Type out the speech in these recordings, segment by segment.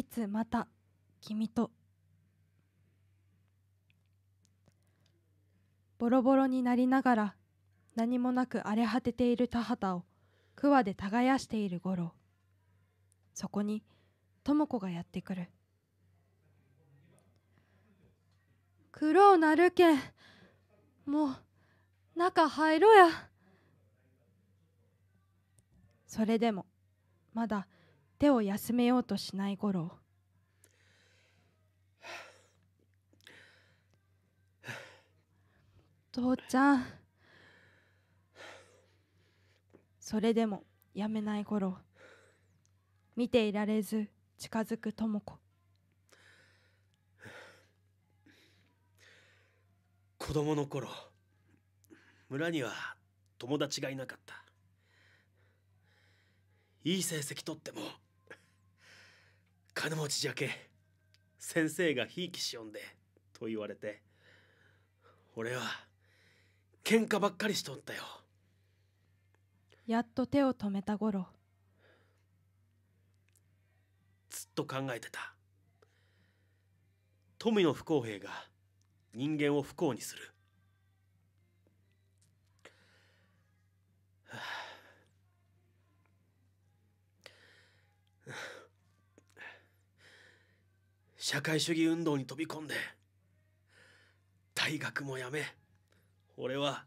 いつまた君とボロボロになりながら何もなく荒れ果てている田畑を桑で耕している五郎そこに智子がやってくる苦労なるけんもう中入ろやそれでもまだ手を休めようとしない頃父ちゃんそれでもやめない頃見ていられず近づく智子子供の頃村には友達がいなかったいい成績とっても金持ちじゃけ先生がひいきしよんで」と言われて俺は喧嘩ばっかりしとったよやっと手を止めた頃ずっと考えてた富の不公平が人間を不幸にする、はあ社会主義運動に飛び込んで大学もやめ俺は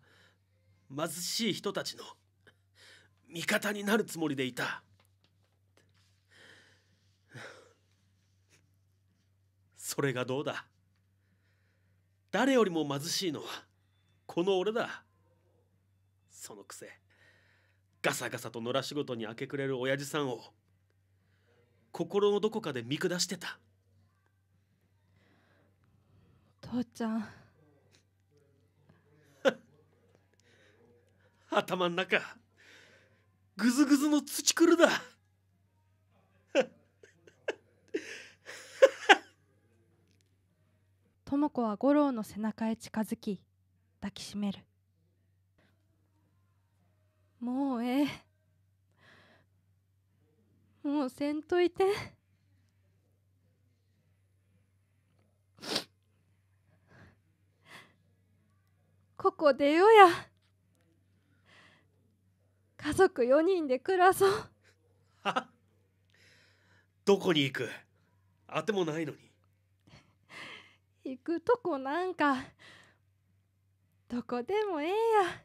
貧しい人たちの味方になるつもりでいたそれがどうだ誰よりも貧しいのはこの俺だそのくせガサガサと野良仕事に明け暮れる親父さんを心のどこかで見下してた。父ちゃん 頭ん中ぐずぐずの土くるだ智子 は五郎の背中へ近づき抱きしめるもうええもうせんといて。こ出ようや家族4人で暮らそうは どこに行くあてもないのに行くとこなんかどこでもええや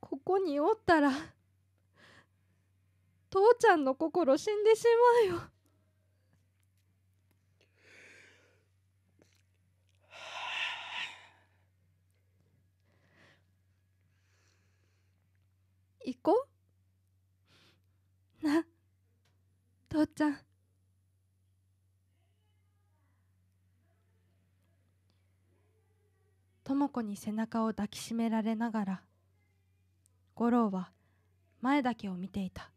ここにおったら父ちゃんの心死んでしまうよ行こうな父ちゃん智子に背中を抱きしめられながら五郎は前だけを見ていた